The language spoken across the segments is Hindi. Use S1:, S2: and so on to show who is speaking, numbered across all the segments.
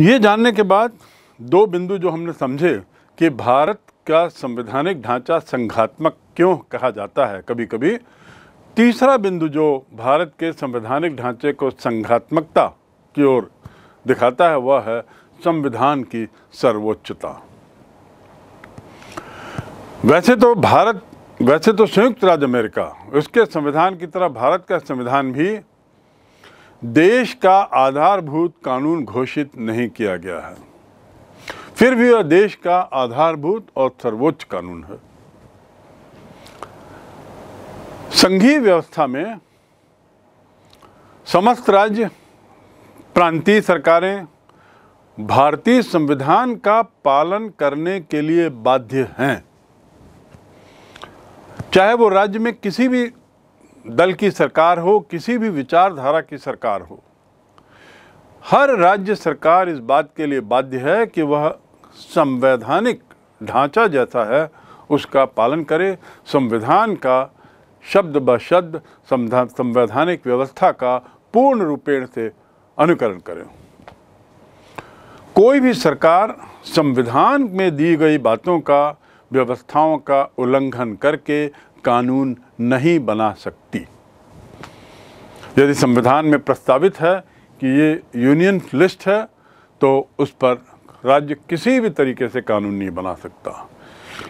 S1: ये जानने के बाद दो बिंदु जो हमने समझे कि भारत का संवैधानिक ढांचा संघात्मक क्यों कहा जाता है कभी कभी तीसरा बिंदु जो भारत के संवैधानिक ढांचे को संघात्मकता की ओर दिखाता है वह है संविधान की सर्वोच्चता वैसे तो भारत वैसे तो संयुक्त राज्य अमेरिका उसके संविधान की तरह भारत का संविधान भी देश का आधारभूत कानून घोषित नहीं किया गया है फिर भी यह देश का आधारभूत और सर्वोच्च कानून है संघीय व्यवस्था में समस्त राज्य प्रांतीय सरकारें भारतीय संविधान का पालन करने के लिए बाध्य हैं चाहे वो राज्य में किसी भी दल की सरकार हो किसी भी विचारधारा की सरकार हो हर राज्य सरकार इस बात के लिए बाध्य है कि वह संवैधानिक ढांचा जैसा है उसका पालन करे संविधान का शब्द ब शब्द संवैधानिक व्यवस्था का पूर्ण रूपेण से अनुकरण करें कोई भी सरकार संविधान में दी गई बातों का व्यवस्थाओं का उल्लंघन करके कानून नहीं बना सकती यदि संविधान में प्रस्तावित है कि ये यूनियन लिस्ट है तो उस पर राज्य किसी भी तरीके से कानून नहीं बना सकता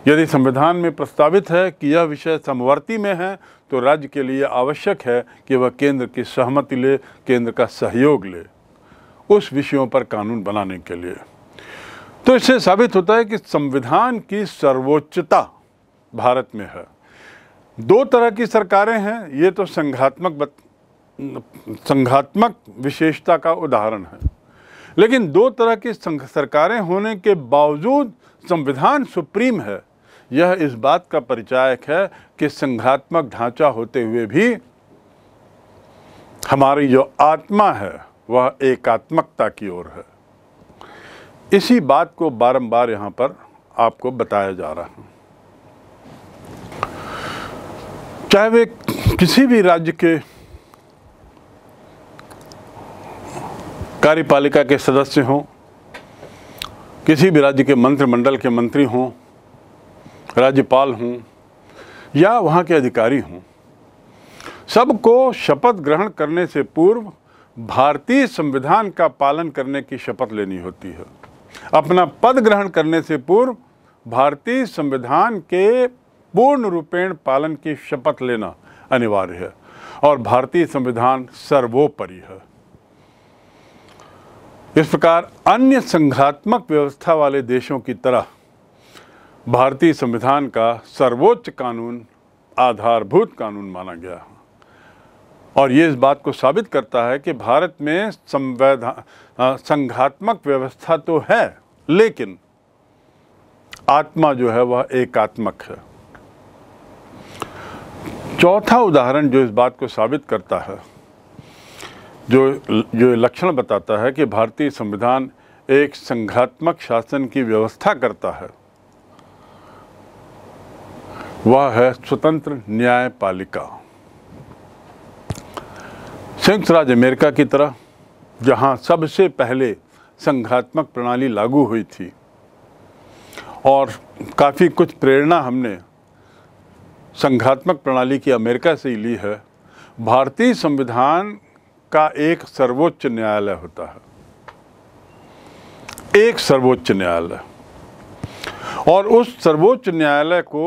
S1: यदि संविधान में प्रस्तावित है कि यह विषय समवर्ती में है तो राज्य के लिए आवश्यक है कि वह केंद्र की सहमति ले केंद्र का सहयोग ले उस विषयों पर कानून बनाने के लिए तो इससे साबित होता है कि संविधान की सर्वोच्चता भारत में है दो तरह की सरकारें हैं ये तो संघात्मक बत, संघात्मक विशेषता का उदाहरण है लेकिन दो तरह की सरकारें होने के बावजूद संविधान सुप्रीम है यह इस बात का परिचायक है कि संघात्मक ढांचा होते हुए भी हमारी जो आत्मा है वह एकात्मकता की ओर है इसी बात को बारंबार यहाँ पर आपको बताया जा रहा है चाहे वे किसी भी राज्य के कार्यपालिका के सदस्य हों किसी भी राज्य के मंत्रिमंडल के मंत्री हों राज्यपाल हों या वहाँ के अधिकारी हों सबको शपथ ग्रहण करने से पूर्व भारतीय संविधान का पालन करने की शपथ लेनी होती है अपना पद ग्रहण करने से पूर्व भारतीय संविधान के पूर्ण रूपेण पालन की शपथ लेना अनिवार्य है और भारतीय संविधान सर्वोपरि है इस प्रकार अन्य संघात्मक व्यवस्था वाले देशों की तरह भारतीय संविधान का सर्वोच्च कानून आधारभूत कानून माना गया और ये इस बात को साबित करता है कि भारत में संवैधान संघात्मक व्यवस्था तो है लेकिन आत्मा जो है वह एकात्मक है चौथा उदाहरण जो इस बात को साबित करता है जो जो लक्षण बताता है कि भारतीय संविधान एक संघात्मक शासन की व्यवस्था करता है वह है स्वतंत्र न्यायपालिका संयुक्त राज्य अमेरिका की तरह जहां सबसे पहले संघात्मक प्रणाली लागू हुई थी और काफ़ी कुछ प्रेरणा हमने संघात्मक प्रणाली की अमेरिका से ही ली है भारतीय संविधान का एक सर्वोच्च न्यायालय होता है एक सर्वोच्च न्यायालय और उस सर्वोच्च न्यायालय को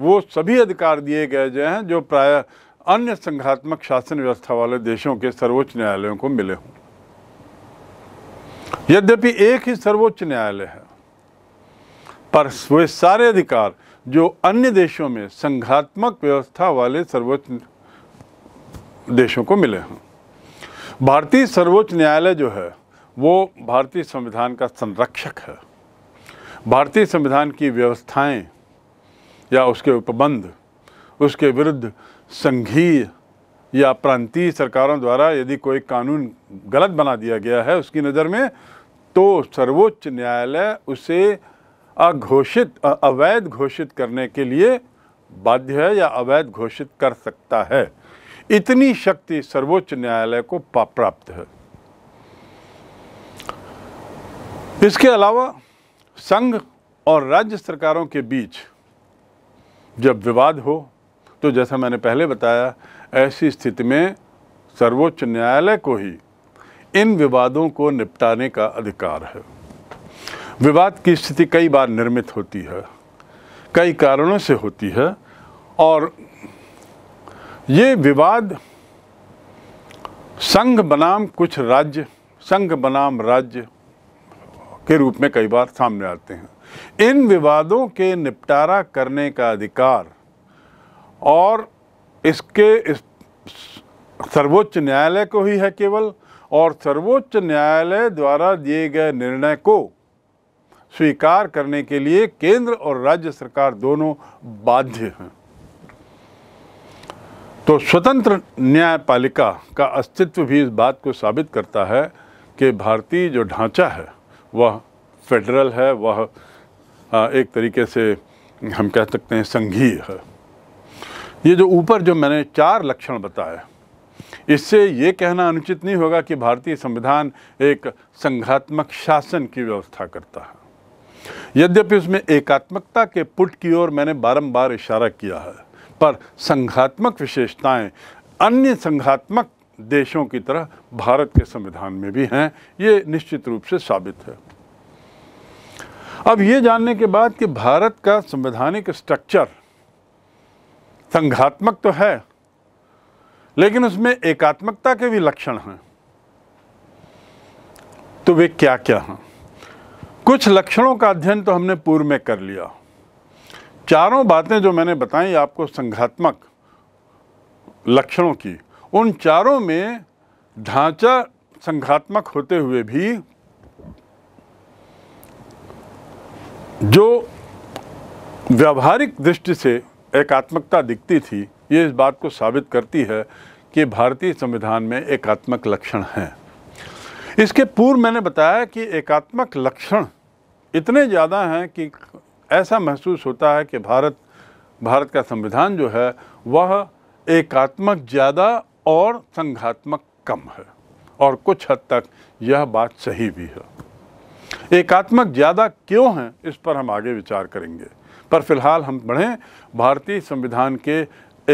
S1: वो सभी अधिकार दिए गए जो हैं जो प्राय अन्य संघात्मक शासन व्यवस्था वाले देशों के सर्वोच्च न्यायालयों को मिले हों यद्यपि एक ही सर्वोच्च न्यायालय है पर वे सारे अधिकार जो अन्य देशों में संघात्मक व्यवस्था वाले सर्वोच्च देशों को मिले हैं भारतीय सर्वोच्च न्यायालय जो है वो भारतीय संविधान का संरक्षक है भारतीय संविधान की व्यवस्थाएं या उसके उपबंध उसके विरुद्ध संघीय या प्रांतीय सरकारों द्वारा यदि कोई कानून गलत बना दिया गया है उसकी नज़र में तो सर्वोच्च न्यायालय उसे अघोषित अवैध घोषित करने के लिए बाध्य है या अवैध घोषित कर सकता है इतनी शक्ति सर्वोच्च न्यायालय को प्राप्त है इसके अलावा संघ और राज्य सरकारों के बीच जब विवाद हो तो जैसा मैंने पहले बताया ऐसी स्थिति में सर्वोच्च न्यायालय को ही इन विवादों को निपटाने का अधिकार है विवाद की स्थिति कई बार निर्मित होती है कई कारणों से होती है और ये विवाद संघ बनाम कुछ राज्य संघ बनाम राज्य के रूप में कई बार सामने आते हैं इन विवादों के निपटारा करने का अधिकार और इसके इस सर्वोच्च न्यायालय को ही है केवल और सर्वोच्च न्यायालय द्वारा दिए गए निर्णय को स्वीकार करने के लिए केंद्र और राज्य सरकार दोनों बाध्य हैं तो स्वतंत्र न्यायपालिका का अस्तित्व भी इस बात को साबित करता है कि भारतीय जो ढांचा है वह फेडरल है वह एक तरीके से हम कह सकते हैं संघीय है ये जो ऊपर जो मैंने चार लक्षण बताए इससे ये कहना अनुचित नहीं होगा कि भारतीय संविधान एक संघात्मक शासन की व्यवस्था करता है यद्यपि उसमें एकात्मकता के पुट की ओर मैंने बारंबार इशारा किया है पर संघात्मक विशेषताएं अन्य संघात्मक देशों की तरह भारत के संविधान में भी हैं ये निश्चित रूप से साबित है अब ये जानने के बाद कि भारत का संवैधानिक स्ट्रक्चर संघात्मक तो है लेकिन उसमें एकात्मकता के भी लक्षण हैं तो वे क्या क्या हैं कुछ लक्षणों का अध्ययन तो हमने पूर्व में कर लिया चारों बातें जो मैंने बताई आपको संघात्मक लक्षणों की उन चारों में ढांचा संघात्मक होते हुए भी जो व्यावहारिक दृष्टि से एकात्मकता दिखती थी ये इस बात को साबित करती है कि भारतीय संविधान में एकात्मक लक्षण हैं इसके पूर्व मैंने बताया कि एकात्मक लक्षण इतने ज़्यादा हैं कि ऐसा महसूस होता है कि भारत भारत का संविधान जो है वह एकात्मक ज़्यादा और संघात्मक कम है और कुछ हद तक यह बात सही भी है एकात्मक ज़्यादा क्यों हैं इस पर हम आगे विचार करेंगे पर फिलहाल हम बढ़ें भारतीय संविधान के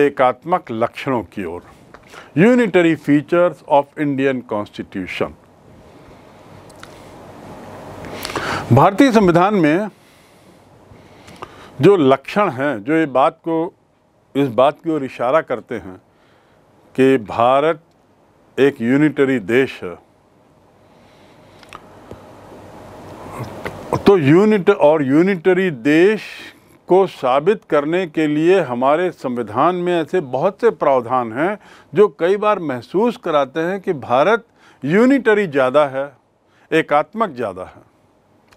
S1: एकात्मक लक्षणों की ओर unitary features of Indian constitution भारतीय संविधान में जो लक्षण हैं जो ये बात को इस बात की ओर इशारा करते हैं कि भारत एक यूनिटरी देश है तो यूनिट और यूनिटरी देश को साबित करने के लिए हमारे संविधान में ऐसे बहुत से प्रावधान हैं जो कई बार महसूस कराते हैं कि भारत यूनिटरी ज़्यादा है एकात्मक ज़्यादा है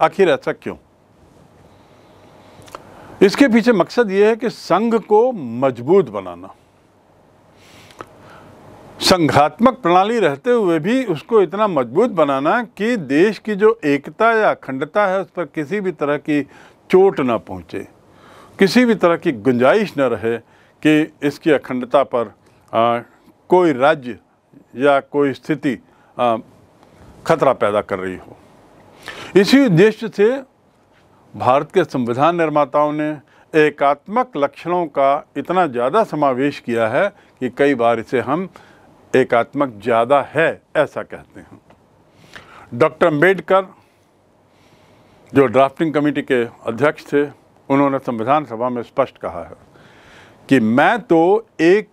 S1: आखिर ऐसा क्यों इसके पीछे मकसद यह है कि संघ को मजबूत बनाना संघात्मक प्रणाली रहते हुए भी उसको इतना मजबूत बनाना कि देश की जो एकता या अखंडता है उस पर किसी भी तरह की चोट ना पहुंचे किसी भी तरह की गुंजाइश न रहे कि इसकी अखंडता पर आ, कोई राज्य या कोई स्थिति खतरा पैदा कर रही हो इसी उद्देश्य से भारत के संविधान निर्माताओं ने एकात्मक लक्षणों का इतना ज़्यादा समावेश किया है कि कई बार इसे हम एकात्मक ज़्यादा है ऐसा कहते हैं डॉक्टर अम्बेडकर जो ड्राफ्टिंग कमेटी के अध्यक्ष थे उन्होंने संविधान सभा में स्पष्ट कहा है कि मैं तो एक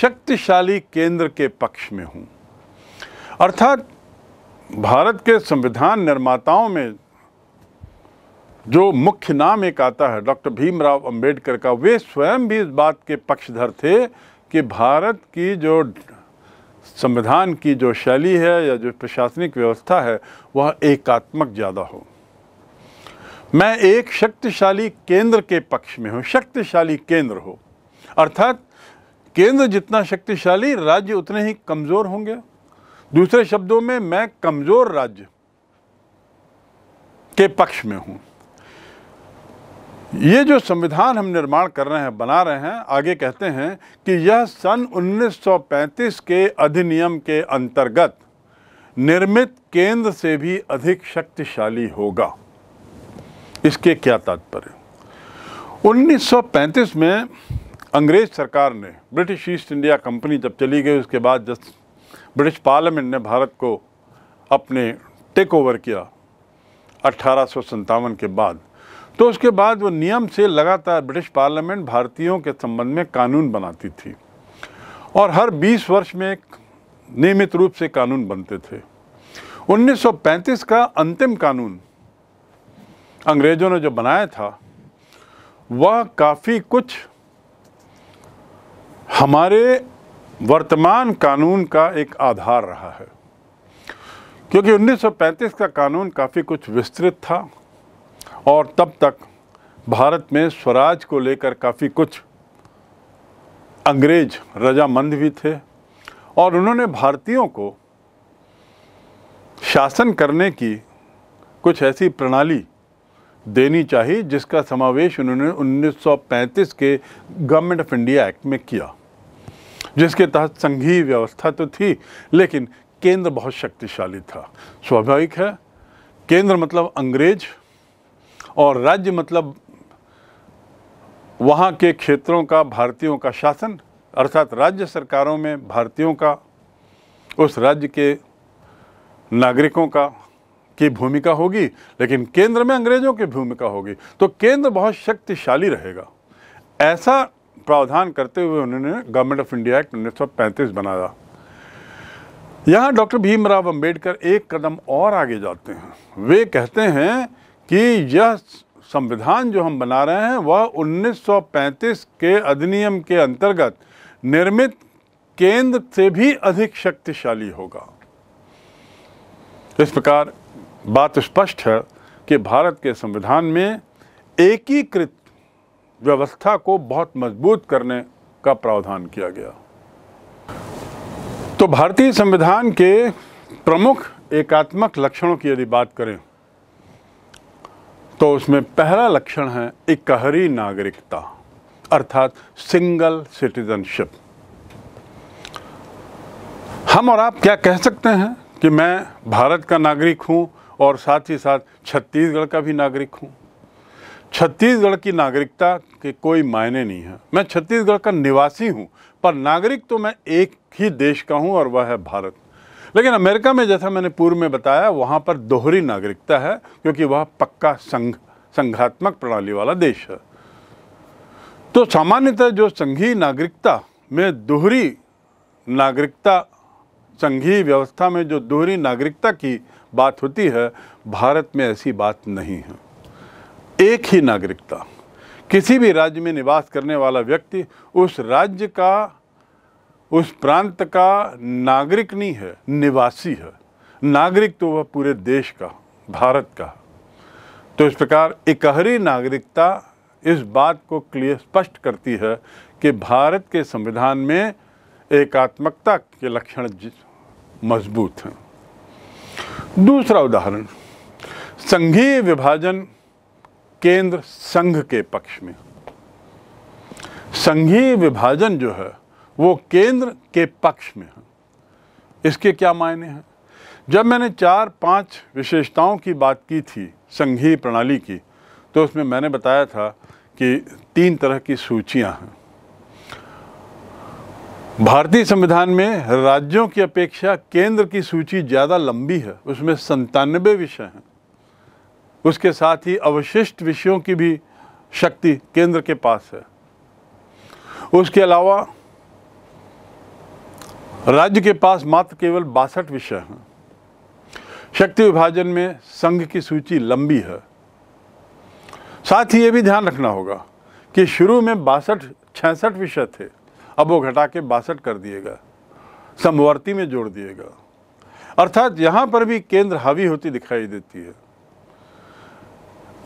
S1: शक्तिशाली केंद्र के पक्ष में हूँ अर्थात भारत के संविधान निर्माताओं में जो मुख्य नाम एक आता है डॉक्टर भीमराव अंबेडकर का वे स्वयं भी इस बात के पक्षधर थे कि भारत की जो संविधान की जो शैली है या जो प्रशासनिक व्यवस्था है वह एकात्मक ज़्यादा हो मैं एक शक्तिशाली केंद्र के पक्ष में हूँ शक्तिशाली केंद्र हो अर्थात केंद्र जितना शक्तिशाली राज्य उतने ही कमज़ोर होंगे दूसरे शब्दों में मैं कमज़ोर राज्य के पक्ष में हूं ये जो संविधान हम निर्माण कर रहे हैं बना रहे हैं आगे कहते हैं कि यह सन 1935 के अधिनियम के अंतर्गत निर्मित केंद्र से भी अधिक शक्तिशाली होगा इसके क्या तात्पर्य 1935 में अंग्रेज सरकार ने ब्रिटिश ईस्ट इंडिया कंपनी जब चली गई उसके बाद जस्ट ब्रिटिश पार्लियामेंट ने भारत को अपने टेक ओवर किया अट्ठारह के बाद तो उसके बाद वो नियम से लगातार ब्रिटिश पार्लियामेंट भारतीयों के संबंध में कानून बनाती थी और हर 20 वर्ष में नियमित रूप से कानून बनते थे 1935 का अंतिम कानून अंग्रेज़ों ने जो बनाया था वह काफ़ी कुछ हमारे वर्तमान कानून का एक आधार रहा है क्योंकि 1935 का कानून काफ़ी कुछ विस्तृत था और तब तक भारत में स्वराज को लेकर काफ़ी कुछ अंग्रेज रजामंद भी थे और उन्होंने भारतीयों को शासन करने की कुछ ऐसी प्रणाली देनी चाहिए जिसका समावेश उन्होंने 1935 के गवर्नमेंट ऑफ इंडिया एक्ट में किया जिसके तहत संघीय व्यवस्था तो थी लेकिन केंद्र बहुत शक्तिशाली था स्वाभाविक है केंद्र मतलब अंग्रेज और राज्य मतलब वहाँ के क्षेत्रों का भारतीयों का शासन अर्थात राज्य सरकारों में भारतीयों का उस राज्य के नागरिकों का की भूमिका होगी लेकिन केंद्र में अंग्रेज़ों की भूमिका होगी तो केंद्र बहुत शक्तिशाली रहेगा ऐसा प्रावधान करते हुए उन्होंने गवर्नमेंट ऑफ इंडिया एक्ट उन्नीस बनाया यहाँ डॉक्टर भीमराव अंबेडकर एक कदम और आगे जाते हैं वे कहते हैं कि यह संविधान जो हम बना रहे हैं वह 1935 के अधिनियम के अंतर्गत निर्मित केंद्र से भी अधिक शक्तिशाली होगा इस प्रकार बात स्पष्ट है कि भारत के संविधान में एकीकृत व्यवस्था को बहुत मजबूत करने का प्रावधान किया गया तो भारतीय संविधान के प्रमुख एकात्मक लक्षणों की यदि बात करें तो उसमें पहला लक्षण है इकहरी नागरिकता अर्थात सिंगल सिटीजनशिप हम और आप क्या कह सकते हैं कि मैं भारत का नागरिक हूं और साथ ही साथ छत्तीसगढ़ का भी नागरिक हूं छत्तीसगढ़ की नागरिकता के कोई मायने नहीं है मैं छत्तीसगढ़ का निवासी हूँ पर नागरिक तो मैं एक ही देश का हूँ और वह है भारत लेकिन अमेरिका में जैसा मैंने पूर्व में बताया वहाँ पर दोहरी नागरिकता है क्योंकि वह पक्का संघ संघात्मक प्रणाली वाला देश है तो सामान्यतः जो संघीय नागरिकता में दोहरी नागरिकता संघीय व्यवस्था में जो दोहरी नागरिकता की बात होती है भारत में ऐसी बात नहीं है एक ही नागरिकता किसी भी राज्य में निवास करने वाला व्यक्ति उस राज्य का उस प्रांत का नागरिक नहीं है निवासी है नागरिक तो वह पूरे देश का भारत का तो इस प्रकार इकहरी नागरिकता इस बात को क्लियर स्पष्ट करती है कि भारत के संविधान में एकात्मकता के लक्षण मजबूत हैं दूसरा उदाहरण संघीय विभाजन केंद्र संघ के पक्ष में संघीय विभाजन जो है वो केंद्र के पक्ष में है इसके क्या मायने हैं जब मैंने चार पांच विशेषताओं की बात की थी संघीय प्रणाली की तो उसमें मैंने बताया था कि तीन तरह की सूचियां हैं भारतीय संविधान में राज्यों की अपेक्षा केंद्र की सूची ज़्यादा लंबी है उसमें संतानवे विषय हैं उसके साथ ही अवशिष्ट विषयों की भी शक्ति केंद्र के पास है उसके अलावा राज्य के पास मात्र केवल बासठ विषय हैं शक्ति विभाजन में संघ की सूची लंबी है साथ ही ये भी ध्यान रखना होगा कि शुरू में बासठ छसठ विषय थे अब वो घटा के बासठ कर दिएगा समवर्ती में जोड़ दिएगा अर्थात यहाँ पर भी केंद्र हावी होती दिखाई देती है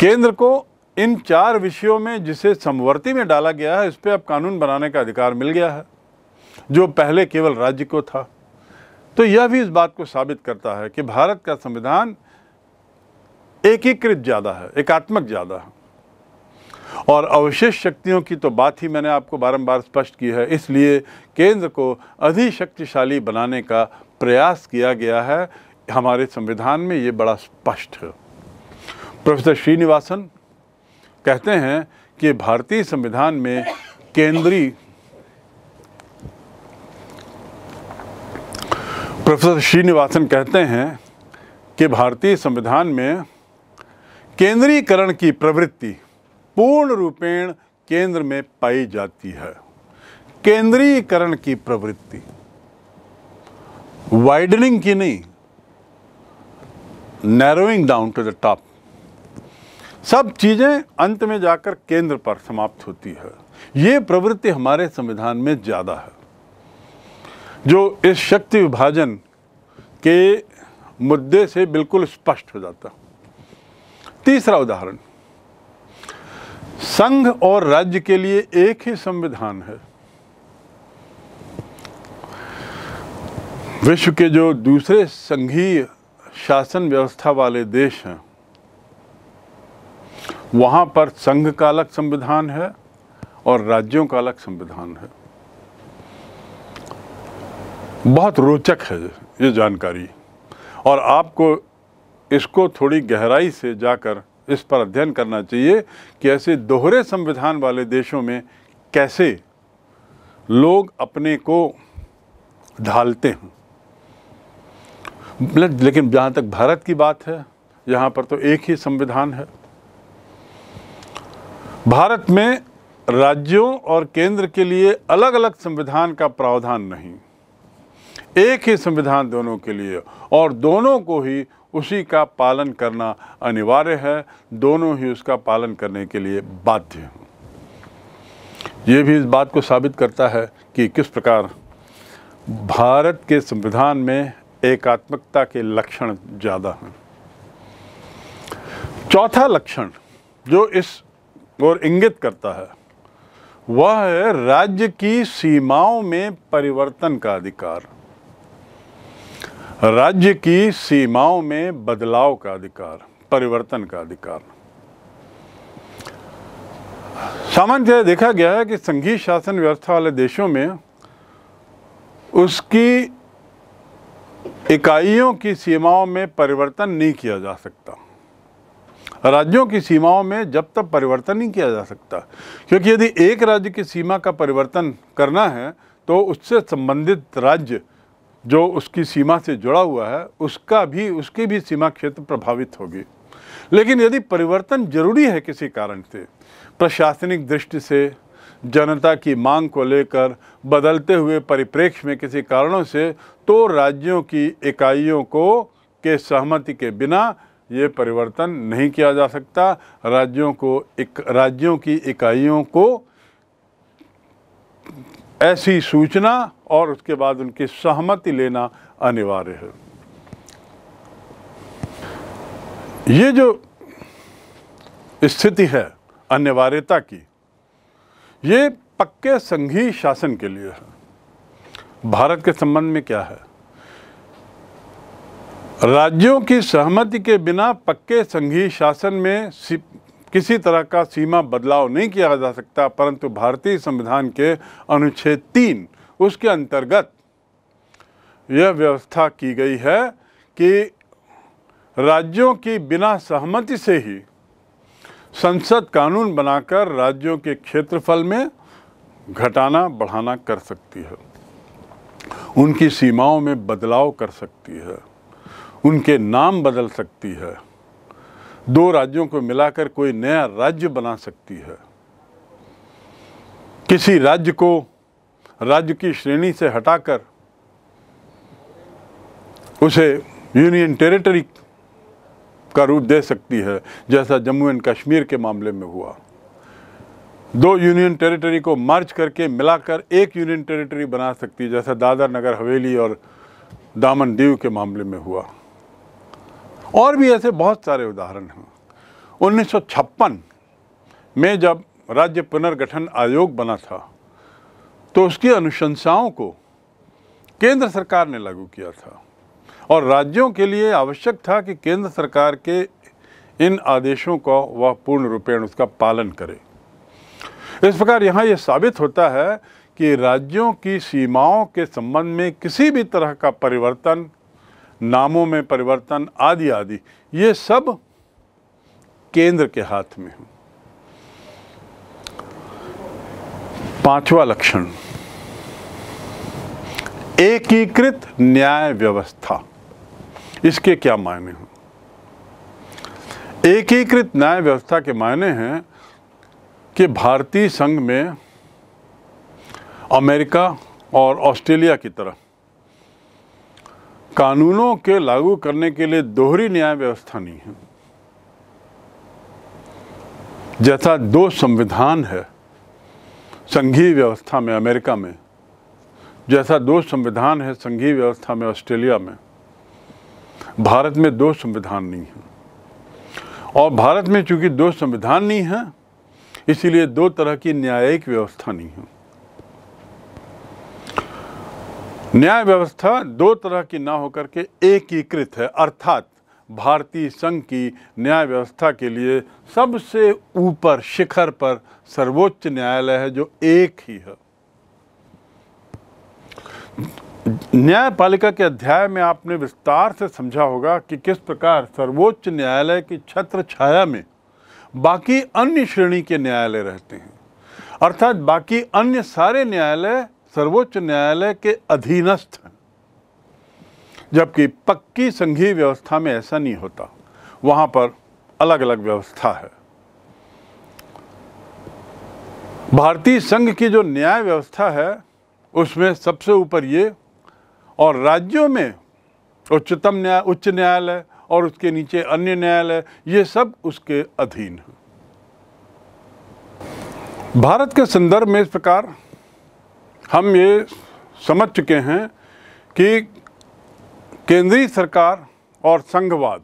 S1: केंद्र को इन चार विषयों में जिसे समवर्ती में डाला गया है इस पर अब कानून बनाने का अधिकार मिल गया है जो पहले केवल राज्य को था तो यह भी इस बात को साबित करता है कि भारत का संविधान एकीकृत ज़्यादा है एकात्मक ज़्यादा है और अवशेष शक्तियों की तो बात ही मैंने आपको बारंबार स्पष्ट की है इसलिए केंद्र को अधिशक्तिशाली बनाने का प्रयास किया गया है हमारे संविधान में ये बड़ा स्पष्ट है प्रोफेसर श्रीनिवासन कहते हैं कि भारतीय संविधान में केंद्रीय प्रोफेसर श्रीनिवासन कहते हैं कि भारतीय संविधान में केंद्रीकरण की प्रवृत्ति पूर्ण रूपेण केंद्र में पाई जाती है केंद्रीकरण की प्रवृत्ति वाइडनिंग की नहीं narrowing down to the top सब चीज़ें अंत में जाकर केंद्र पर समाप्त होती है ये प्रवृत्ति हमारे संविधान में ज़्यादा है जो इस शक्ति विभाजन के मुद्दे से बिल्कुल स्पष्ट हो जाता तीसरा उदाहरण संघ और राज्य के लिए एक ही संविधान है विश्व के जो दूसरे संघीय शासन व्यवस्था वाले देश हैं वहाँ पर संघ का अलग संविधान है और राज्यों का अलग संविधान है बहुत रोचक है ये जानकारी और आपको इसको थोड़ी गहराई से जाकर इस पर अध्ययन करना चाहिए कि ऐसे दोहरे संविधान वाले देशों में कैसे लोग अपने को ढालते हैं लेकिन जहाँ तक भारत की बात है यहाँ पर तो एक ही संविधान है भारत में राज्यों और केंद्र के लिए अलग अलग संविधान का प्रावधान नहीं एक ही संविधान दोनों के लिए और दोनों को ही उसी का पालन करना अनिवार्य है दोनों ही उसका पालन करने के लिए बाध्य हैं ये भी इस बात को साबित करता है कि किस प्रकार भारत के संविधान में एकात्मकता के लक्षण ज़्यादा हैं चौथा लक्षण जो इस और इंगित करता है वह है राज्य की सीमाओं में परिवर्तन का अधिकार राज्य की सीमाओं में बदलाव का अधिकार परिवर्तन का अधिकार सामान्य देखा गया है कि संघीय शासन व्यवस्था वाले देशों में उसकी इकाइयों की सीमाओं में परिवर्तन नहीं किया जा सकता राज्यों की सीमाओं में जब तक परिवर्तन नहीं किया जा सकता क्योंकि यदि एक राज्य की सीमा का परिवर्तन करना है तो उससे संबंधित राज्य जो उसकी सीमा से जुड़ा हुआ है उसका भी उसकी भी सीमा क्षेत्र प्रभावित होगी लेकिन यदि परिवर्तन जरूरी है किसी कारण से प्रशासनिक दृष्टि से जनता की मांग को लेकर बदलते हुए परिप्रेक्ष्य में किसी कारणों से तो राज्यों की इकाइयों को के सहमति के बिना ये परिवर्तन नहीं किया जा सकता राज्यों को एक राज्यों की इकाइयों को ऐसी सूचना और उसके बाद उनकी सहमति लेना अनिवार्य है ये जो स्थिति है अनिवार्यता की ये पक्के संघीय शासन के लिए है भारत के संबंध में क्या है राज्यों की सहमति के बिना पक्के संघीय शासन में किसी तरह का सीमा बदलाव नहीं किया जा सकता परंतु भारतीय संविधान के अनुच्छेद तीन उसके अंतर्गत यह व्यवस्था की गई है कि राज्यों की बिना सहमति से ही संसद कानून बनाकर राज्यों के क्षेत्रफल में घटाना बढ़ाना कर सकती है उनकी सीमाओं में बदलाव कर सकती है उनके नाम बदल सकती है दो राज्यों को मिलाकर कोई नया राज्य बना सकती है किसी राज्य को राज्य की श्रेणी से हटाकर उसे यूनियन टेरिटरी का रूप दे सकती है जैसा जम्मू एंड कश्मीर के मामले में हुआ दो यूनियन टेरिटरी को मर्ज करके मिलाकर एक यूनियन टेरिटरी बना सकती है जैसा दादर नगर हवेली और दामन दीव के मामले में हुआ और भी ऐसे बहुत सारे उदाहरण हैं उन्नीस में जब राज्य पुनर्गठन आयोग बना था तो उसकी अनुशंसाओं को केंद्र सरकार ने लागू किया था और राज्यों के लिए आवश्यक था कि केंद्र सरकार के इन आदेशों को वह पूर्ण रूपेण उसका पालन करे इस प्रकार यहाँ यह साबित होता है कि राज्यों की सीमाओं के संबंध में किसी भी तरह का परिवर्तन नामों में परिवर्तन आदि आदि ये सब केंद्र के हाथ में हूँ पांचवा लक्षण एकीकृत न्याय व्यवस्था इसके क्या मायने हैं एकीकृत न्याय व्यवस्था के मायने हैं कि भारतीय संघ में अमेरिका और ऑस्ट्रेलिया की तरह कानूनों के लागू करने के लिए दोहरी न्याय व्यवस्था नहीं है जैसा दो संविधान है संघीय व्यवस्था में अमेरिका में जैसा दो संविधान है संघीय व्यवस्था में ऑस्ट्रेलिया में भारत में दो संविधान नहीं है और भारत में चूंकि दो संविधान नहीं है इसीलिए दो तरह की न्यायिक व्यवस्था नहीं है न्याय व्यवस्था दो तरह की ना होकर के एकीकृत है अर्थात भारतीय संघ की न्याय व्यवस्था के लिए सबसे ऊपर शिखर पर सर्वोच्च न्यायालय है जो एक ही है न्यायपालिका के अध्याय में आपने विस्तार से समझा होगा कि किस प्रकार सर्वोच्च न्यायालय की छत्र छाया में बाकी अन्य श्रेणी के न्यायालय रहते हैं अर्थात बाकी अन्य सारे न्यायालय सर्वोच्च न्यायालय के अधीनस्थ हैं जबकि पक्की संघीय व्यवस्था में ऐसा नहीं होता वहाँ पर अलग अलग व्यवस्था है भारतीय संघ की जो न्याय व्यवस्था है उसमें सबसे ऊपर ये और राज्यों में उच्चतम न्याय उच्च न्यायालय और उसके नीचे अन्य न्यायालय ये सब उसके अधीन है भारत के संदर्भ में इस प्रकार हम ये समझ चुके हैं कि केंद्रीय सरकार और संघवाद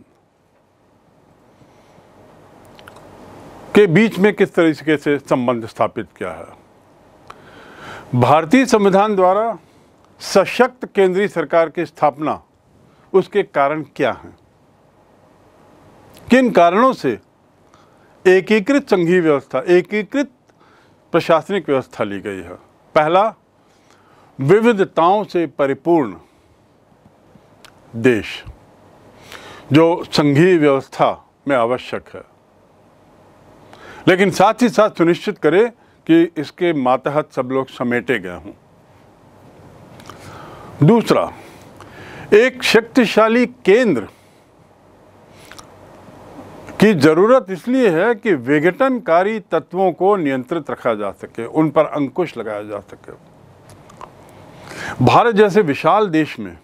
S1: के बीच में किस तरीके से संबंध स्थापित किया है भारतीय संविधान द्वारा सशक्त केंद्रीय सरकार की स्थापना उसके कारण क्या हैं किन कारणों से एकीकृत संघीय व्यवस्था एकीकृत प्रशासनिक व्यवस्था ली गई है पहला विविधताओं से परिपूर्ण देश जो संघीय व्यवस्था में आवश्यक है लेकिन साथ ही साथ सुनिश्चित करें कि इसके मातहत सब लोग समेटे गए हों दूसरा एक शक्तिशाली केंद्र की ज़रूरत इसलिए है कि विघटनकारी तत्वों को नियंत्रित रखा जा सके उन पर अंकुश लगाया जा सके भारत जैसे विशाल देश में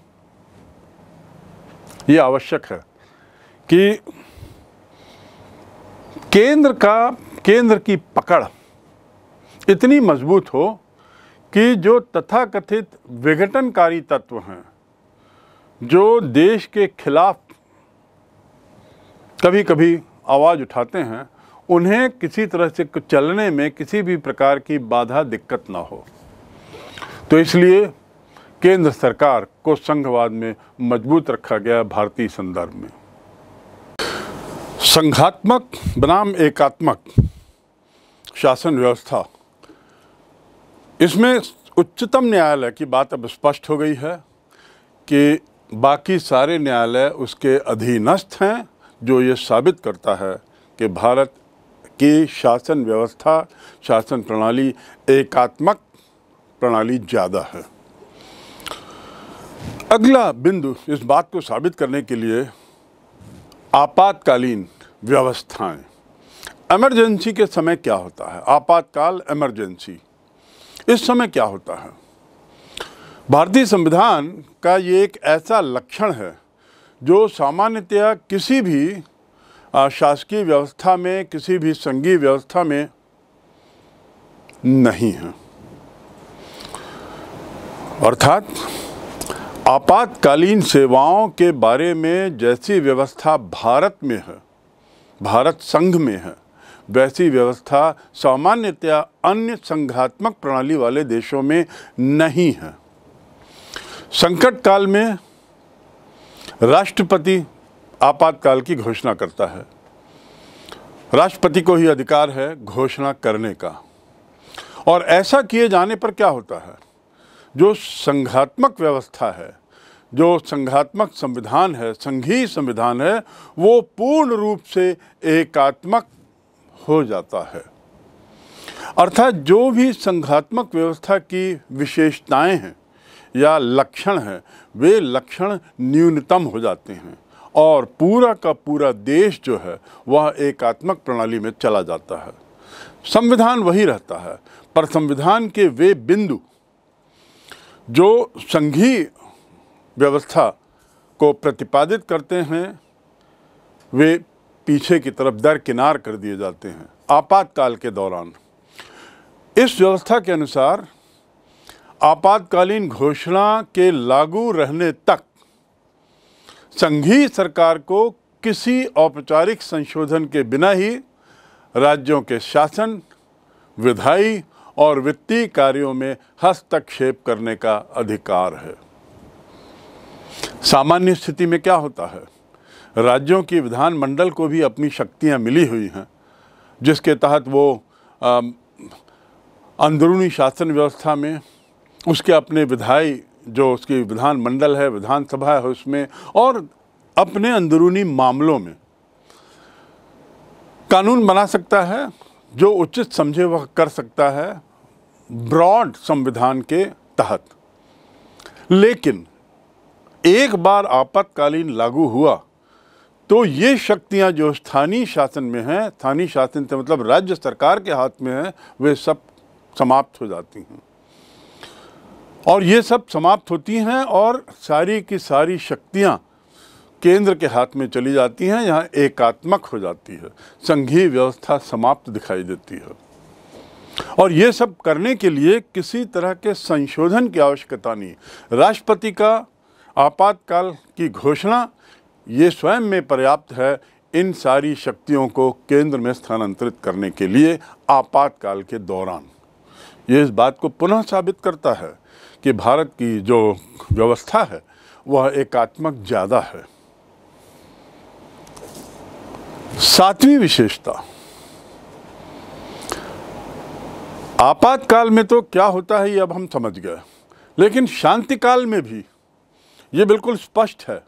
S1: ये आवश्यक है कि केंद्र का केंद्र की पकड़ इतनी मजबूत हो कि जो तथाकथित विघटनकारी तत्व हैं जो देश के खिलाफ कभी कभी आवाज़ उठाते हैं उन्हें किसी तरह से चलने में किसी भी प्रकार की बाधा दिक्कत ना हो तो इसलिए केंद्र सरकार को संघवाद में मजबूत रखा गया भारतीय संदर्भ में संघात्मक बनाम एकात्मक शासन व्यवस्था इसमें उच्चतम न्यायालय की बात अब स्पष्ट हो गई है कि बाकी सारे न्यायालय उसके अधीनस्थ हैं जो ये साबित करता है कि भारत की शासन व्यवस्था शासन प्रणाली एकात्मक प्रणाली ज़्यादा है अगला बिंदु इस बात को साबित करने के लिए आपातकालीन व्यवस्थाएं इमरजेंसी के समय क्या होता है आपातकाल इमरजेंसी इस समय क्या होता है भारतीय संविधान का ये एक ऐसा लक्षण है जो सामान्यतया किसी भी शासकीय व्यवस्था में किसी भी संघीय व्यवस्था में नहीं है अर्थात आपातकालीन सेवाओं के बारे में जैसी व्यवस्था भारत में है भारत संघ में है वैसी व्यवस्था सामान्यतया अन्य संघात्मक प्रणाली वाले देशों में नहीं है संकट काल में राष्ट्रपति आपातकाल की घोषणा करता है राष्ट्रपति को ही अधिकार है घोषणा करने का और ऐसा किए जाने पर क्या होता है जो संघात्मक व्यवस्था है जो संघात्मक संविधान है संघीय संविधान है वो पूर्ण रूप से एकात्मक हो जाता है अर्थात जो भी संघात्मक व्यवस्था की विशेषताएं हैं या लक्षण हैं वे लक्षण न्यूनतम हो जाते हैं और पूरा का पूरा देश जो है वह एकात्मक प्रणाली में चला जाता है संविधान वही रहता है पर संविधान के वे बिंदु जो संघीय व्यवस्था को प्रतिपादित करते हैं वे पीछे की तरफ दरकिनार कर दिए जाते हैं आपातकाल के दौरान इस व्यवस्था के अनुसार आपातकालीन घोषणा के लागू रहने तक संघीय सरकार को किसी औपचारिक संशोधन के बिना ही राज्यों के शासन विधायी और वित्तीय कार्यों में हस्तक्षेप करने का अधिकार है सामान्य स्थिति में क्या होता है राज्यों की विधानमंडल को भी अपनी शक्तियां मिली हुई हैं जिसके तहत वो अंदरूनी शासन व्यवस्था में उसके अपने विधायी जो उसकी विधानमंडल है विधानसभा है उसमें और अपने अंदरूनी मामलों में कानून बना सकता है जो उचित समझे वह कर सकता है ब्रॉड संविधान के तहत लेकिन एक बार आपातकालीन लागू हुआ तो ये शक्तियां जो स्थानीय शासन में हैं स्थानीय शासन से मतलब राज्य सरकार के हाथ में हैं वे सब समाप्त हो जाती हैं और ये सब समाप्त होती हैं और सारी की सारी शक्तियां केंद्र के हाथ में चली जाती हैं यहाँ एकात्मक हो जाती है संघीय व्यवस्था समाप्त दिखाई देती है और ये सब करने के लिए किसी तरह के संशोधन की आवश्यकता नहीं राष्ट्रपति का आपातकाल की घोषणा ये स्वयं में पर्याप्त है इन सारी शक्तियों को केंद्र में स्थानांतरित करने के लिए आपातकाल के दौरान ये इस बात को पुनः साबित करता है कि भारत की जो व्यवस्था है वह एकात्मक ज़्यादा है सातवीं विशेषता आपातकाल में तो क्या होता है ये अब हम समझ गए लेकिन शांति काल में भी ये बिल्कुल स्पष्ट है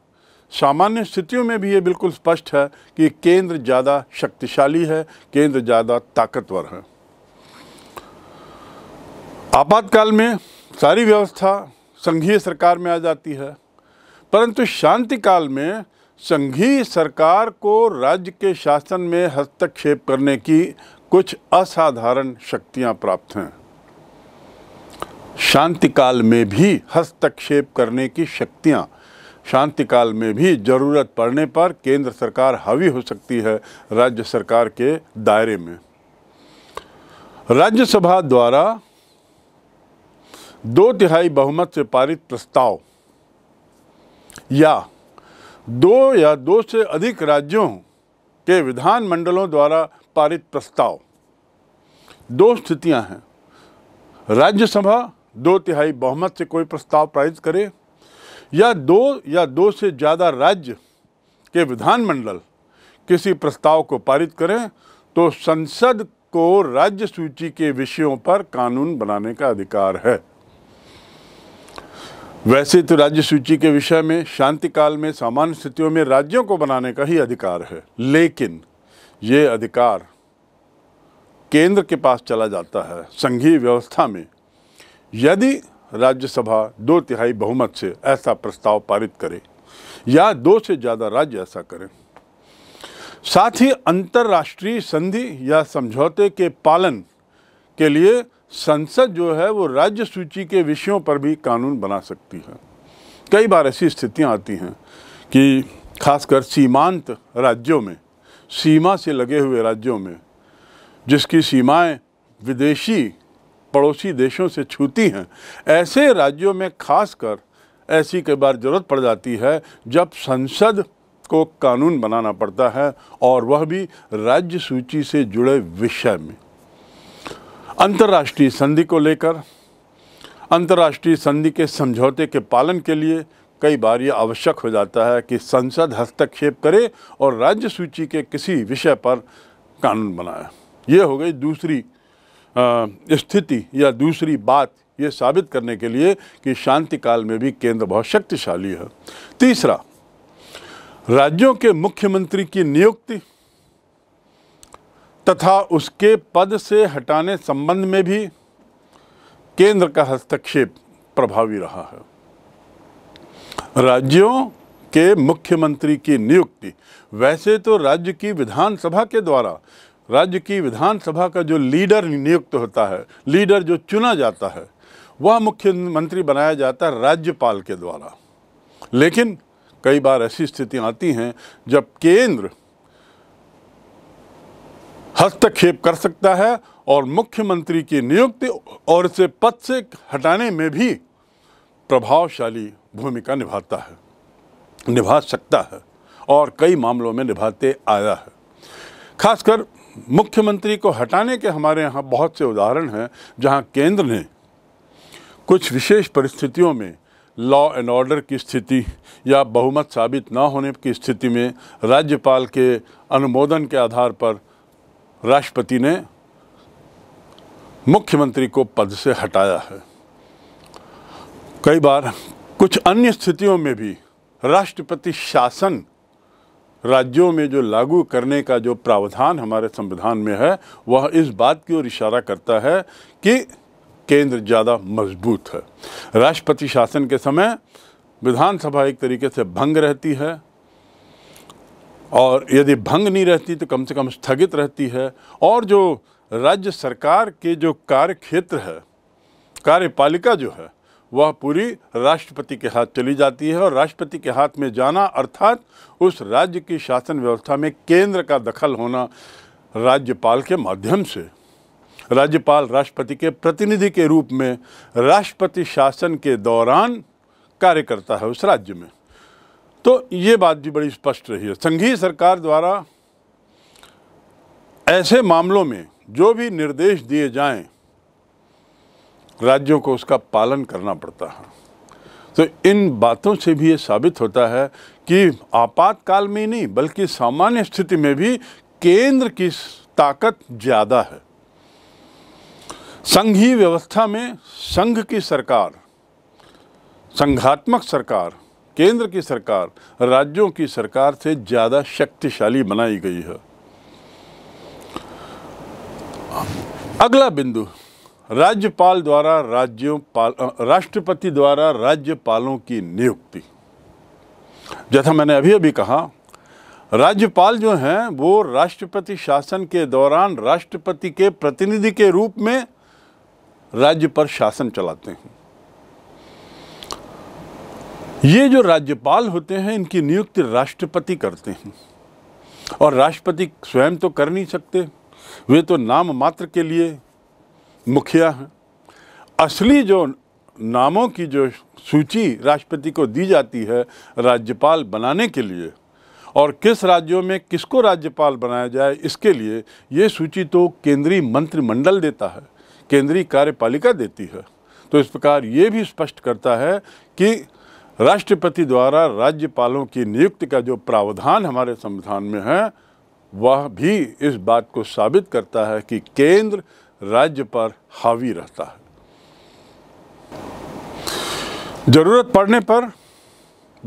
S1: सामान्य स्थितियों में भी ये बिल्कुल स्पष्ट है कि केंद्र ज़्यादा शक्तिशाली है केंद्र ज़्यादा ताकतवर है आपातकाल में सारी व्यवस्था संघीय सरकार में आ जाती है परंतु शांति काल में संघीय सरकार को राज्य के शासन में हस्तक्षेप करने की कुछ असाधारण शक्तियां प्राप्त हैं शांति काल में भी हस्तक्षेप करने की शक्तियां शांति काल में भी ज़रूरत पड़ने पर केंद्र सरकार हावी हो सकती है राज्य सरकार के दायरे में राज्यसभा द्वारा दो तिहाई बहुमत से पारित प्रस्ताव या दो या दो से अधिक राज्यों के विधानमंडलों द्वारा पारित प्रस्ताव दो स्थितियां हैं राज्यसभा दो तिहाई बहुमत से कोई प्रस्ताव पारित करे या दो या दो से ज़्यादा राज्य के विधानमंडल किसी प्रस्ताव को पारित करें तो संसद को राज्य सूची के विषयों पर कानून बनाने का अधिकार है वैसे तो राज्य सूची के विषय में शांति काल में सामान्य स्थितियों में राज्यों को बनाने का ही अधिकार है लेकिन ये अधिकार केंद्र के पास चला जाता है संघीय व्यवस्था में यदि राज्यसभा दो तिहाई बहुमत से ऐसा प्रस्ताव पारित करे या दो से ज़्यादा राज्य ऐसा करें साथ ही अंतर्राष्ट्रीय संधि या समझौते के पालन के लिए संसद जो है वो राज्य सूची के विषयों पर भी कानून बना सकती है कई बार ऐसी स्थितियां आती हैं कि खासकर सीमांत राज्यों में सीमा से लगे हुए राज्यों में जिसकी सीमाएं विदेशी पड़ोसी देशों से छूती हैं ऐसे राज्यों में खासकर ऐसी कई बार ज़रूरत पड़ जाती है जब संसद को कानून बनाना पड़ता है और वह भी राज्य सूची से जुड़े विषय में अंतर्राष्ट्रीय संधि को लेकर अंतर्राष्ट्रीय संधि के समझौते के पालन के लिए कई बार ये आवश्यक हो जाता है कि संसद हस्तक्षेप करे और राज्य सूची के किसी विषय पर कानून बनाए ये हो गई दूसरी स्थिति या दूसरी बात ये साबित करने के लिए कि शांति काल में भी केंद्र बहुत शक्तिशाली है तीसरा राज्यों के मुख्यमंत्री की नियुक्ति तथा उसके पद से हटाने संबंध में भी केंद्र का हस्तक्षेप प्रभावी रहा है राज्यों के मुख्यमंत्री की नियुक्ति वैसे तो राज्य की विधानसभा के द्वारा राज्य की विधानसभा का जो लीडर नियुक्त होता है लीडर जो चुना जाता है वह मुख्यमंत्री बनाया जाता है राज्यपाल के द्वारा लेकिन कई बार ऐसी स्थितियां आती हैं जब केंद्र हस्तक्षेप कर सकता है और मुख्यमंत्री की नियुक्ति और इसे पद से हटाने में भी प्रभावशाली भूमिका निभाता है निभा सकता है और कई मामलों में निभाते आया है खासकर मुख्यमंत्री को हटाने के हमारे यहाँ बहुत से उदाहरण हैं जहाँ केंद्र ने कुछ विशेष परिस्थितियों में लॉ एंड ऑर्डर की स्थिति या बहुमत साबित ना होने की स्थिति में राज्यपाल के अनुमोदन के आधार पर राष्ट्रपति ने मुख्यमंत्री को पद से हटाया है कई बार कुछ अन्य स्थितियों में भी राष्ट्रपति शासन राज्यों में जो लागू करने का जो प्रावधान हमारे संविधान में है वह इस बात की ओर इशारा करता है कि केंद्र ज़्यादा मजबूत है राष्ट्रपति शासन के समय विधानसभा एक तरीके से भंग रहती है और यदि भंग नहीं रहती तो कम से कम स्थगित रहती है और जो राज्य सरकार के जो कार्य क्षेत्र है कार्यपालिका जो है वह पूरी राष्ट्रपति के हाथ चली जाती है और राष्ट्रपति के हाथ में जाना अर्थात उस राज्य की शासन व्यवस्था में केंद्र का दखल होना राज्यपाल के माध्यम से राज्यपाल राष्ट्रपति के प्रतिनिधि के रूप में राष्ट्रपति शासन के दौरान कार्य करता है उस राज्य में तो ये बात भी बड़ी स्पष्ट रही है संघीय सरकार द्वारा ऐसे मामलों में जो भी निर्देश दिए जाएं राज्यों को उसका पालन करना पड़ता है तो इन बातों से भी ये साबित होता है कि आपातकाल में नहीं बल्कि सामान्य स्थिति में भी केंद्र की ताकत ज़्यादा है संघीय व्यवस्था में संघ की सरकार संघात्मक सरकार केंद्र की सरकार राज्यों की सरकार से ज़्यादा शक्तिशाली बनाई गई है अगला बिंदु राज्यपाल द्वारा राज्यों पाल राष्ट्रपति द्वारा राज्यपालों की नियुक्ति जैसा मैंने अभी अभी कहा राज्यपाल जो हैं वो राष्ट्रपति शासन के दौरान राष्ट्रपति के प्रतिनिधि के रूप में राज्य पर शासन चलाते हैं ये जो राज्यपाल होते हैं इनकी नियुक्ति राष्ट्रपति करते हैं और राष्ट्रपति स्वयं तो कर नहीं सकते वे तो नाम मात्र के लिए मुखिया हैं असली जो नामों की जो सूची राष्ट्रपति को दी जाती है राज्यपाल बनाने के लिए और किस राज्यों में किसको राज्यपाल बनाया जाए इसके लिए ये सूची तो केंद्रीय मंत्रिमंडल देता है केंद्रीय कार्यपालिका देती है तो इस प्रकार ये भी स्पष्ट करता है कि राष्ट्रपति द्वारा राज्यपालों की नियुक्ति का जो प्रावधान हमारे संविधान में है वह भी इस बात को साबित करता है कि केंद्र राज्य पर हावी रहता है ज़रूरत पड़ने पर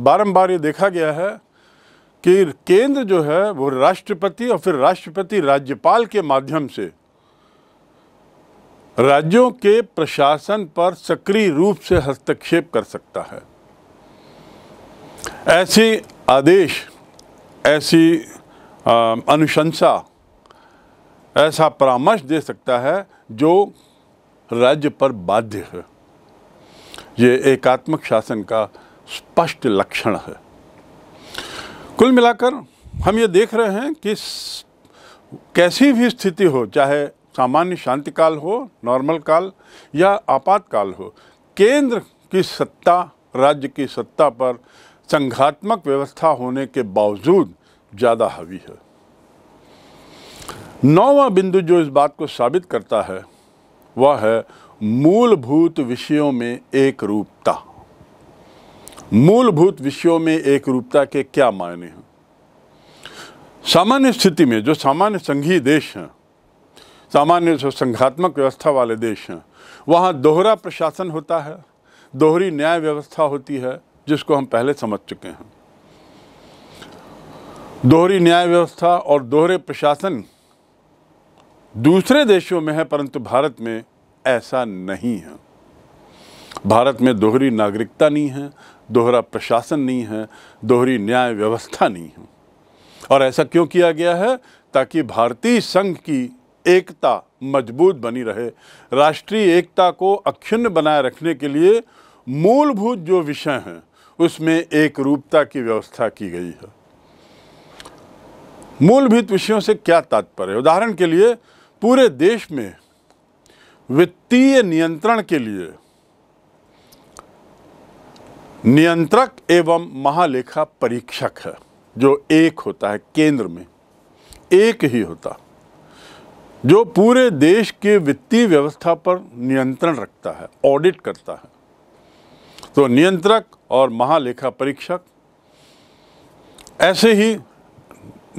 S1: बारंबार ये देखा गया है कि केंद्र जो है वो राष्ट्रपति और फिर राष्ट्रपति राज्यपाल के माध्यम से राज्यों के प्रशासन पर सक्रिय रूप से हस्तक्षेप कर सकता है ऐसे आदेश ऐसी अनुशंसा ऐसा परामर्श दे सकता है जो राज्य पर बाध्य है ये एकात्मक शासन का स्पष्ट लक्षण है कुल मिलाकर हम ये देख रहे हैं कि कैसी भी स्थिति हो चाहे सामान्य शांतिकाल हो नॉर्मल काल या आपातकाल हो केंद्र की सत्ता राज्य की सत्ता पर संघात्मक व्यवस्था होने के बावजूद ज़्यादा हावी है नौवा बिंदु जो इस बात को साबित करता है वह है मूलभूत विषयों में एक रूपता मूलभूत विषयों में एक रूपता के क्या मायने हैं सामान्य स्थिति में जो सामान्य संघीय देश हैं सामान्य जो संघात्मक व्यवस्था वाले देश हैं वहाँ दोहरा प्रशासन होता है दोहरी न्याय व्यवस्था होती है जिसको हम पहले समझ चुके हैं दोहरी न्याय व्यवस्था और दोहरे प्रशासन दूसरे देशों में है परंतु भारत में ऐसा नहीं है भारत में दोहरी नागरिकता नहीं है दोहरा प्रशासन नहीं है दोहरी न्याय व्यवस्था नहीं है और ऐसा क्यों किया गया है ताकि भारतीय संघ की एकता मजबूत बनी रहे राष्ट्रीय एकता को अक्षुण्ण बनाए रखने के लिए मूलभूत जो विषय हैं उसमें एक रूपता की व्यवस्था की गई है मूलभूत विषयों से क्या तात्पर्य उदाहरण के लिए पूरे देश में वित्तीय नियंत्रण के लिए नियंत्रक एवं महालेखा परीक्षक है जो एक होता है केंद्र में एक ही होता जो पूरे देश के वित्तीय व्यवस्था पर नियंत्रण रखता है ऑडिट करता है तो नियंत्रक और महालेखा परीक्षक ऐसे ही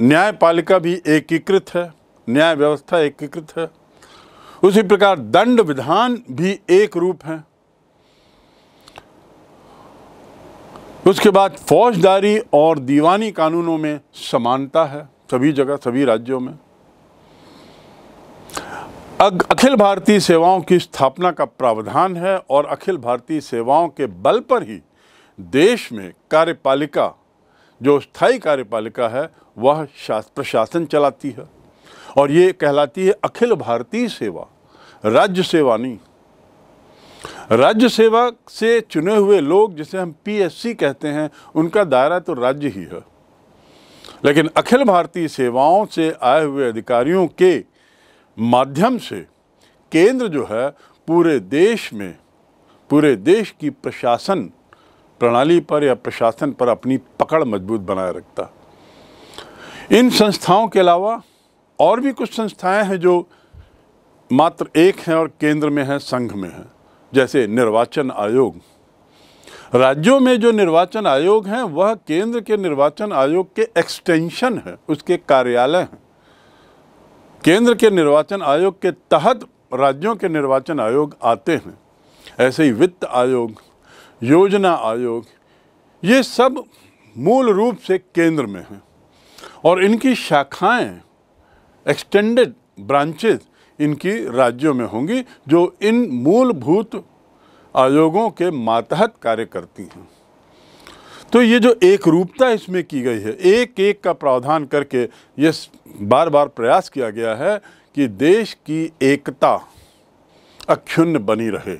S1: न्यायपालिका भी एकीकृत है न्याय व्यवस्था एकीकृत है उसी प्रकार दंड विधान भी एक रूप है उसके बाद फौजदारी और दीवानी कानूनों में समानता है सभी जगह सभी राज्यों में अखिल भारतीय सेवाओं की स्थापना का प्रावधान है और अखिल भारतीय सेवाओं के बल पर ही देश में कार्यपालिका जो स्थायी कार्यपालिका है वह प्रशासन चलाती है और ये कहलाती है अखिल भारतीय सेवा राज्य सेवा नहीं राज्य सेवा से चुने हुए लोग जिसे हम पीएससी कहते हैं उनका दायरा तो राज्य ही है लेकिन अखिल भारतीय सेवाओं से आए हुए अधिकारियों के माध्यम से केंद्र जो है पूरे देश में पूरे देश की प्रशासन प्रणाली पर या प्रशासन पर अपनी पकड़ मजबूत बनाए रखता इन संस्थाओं के अलावा और भी कुछ संस्थाएं हैं जो मात्र एक हैं और केंद्र में हैं संघ में हैं जैसे निर्वाचन आयोग राज्यों में जो निर्वाचन आयोग हैं वह केंद्र के निर्वाचन आयोग के एक्सटेंशन है उसके कार्यालय हैं केंद्र के निर्वाचन आयोग के तहत राज्यों के निर्वाचन आयोग आते हैं ऐसे ही वित्त आयोग योजना आयोग ये सब मूल रूप से केंद्र में हैं और इनकी शाखाएं एक्सटेंडेड ब्रांचेज इनकी राज्यों में होंगी जो इन मूलभूत आयोगों के मातहत कार्य करती हैं तो ये जो एक रूपता इसमें की गई है एक एक का प्रावधान करके ये बार बार प्रयास किया गया है कि देश की एकता अक्षुण्ण बनी रहे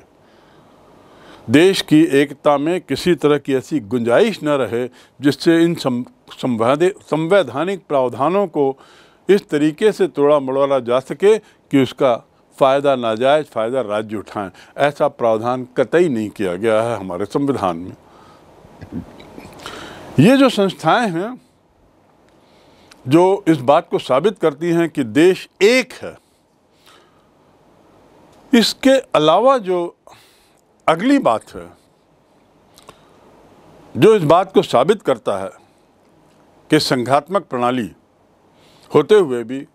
S1: देश की एकता में किसी तरह की ऐसी गुंजाइश न रहे जिससे इन संवैधानिक प्रावधानों को इस तरीके से तोड़ा मड़ोला जा सके कि उसका फ़ायदा नाजायज़ फ़ायदा राज्य उठाएं ऐसा प्रावधान कतई नहीं किया गया है हमारे संविधान में ये जो संस्थाएं हैं जो इस बात को साबित करती हैं कि देश एक है इसके अलावा जो अगली बात है जो इस बात को साबित करता है कि संघात्मक प्रणाली होते हुए भी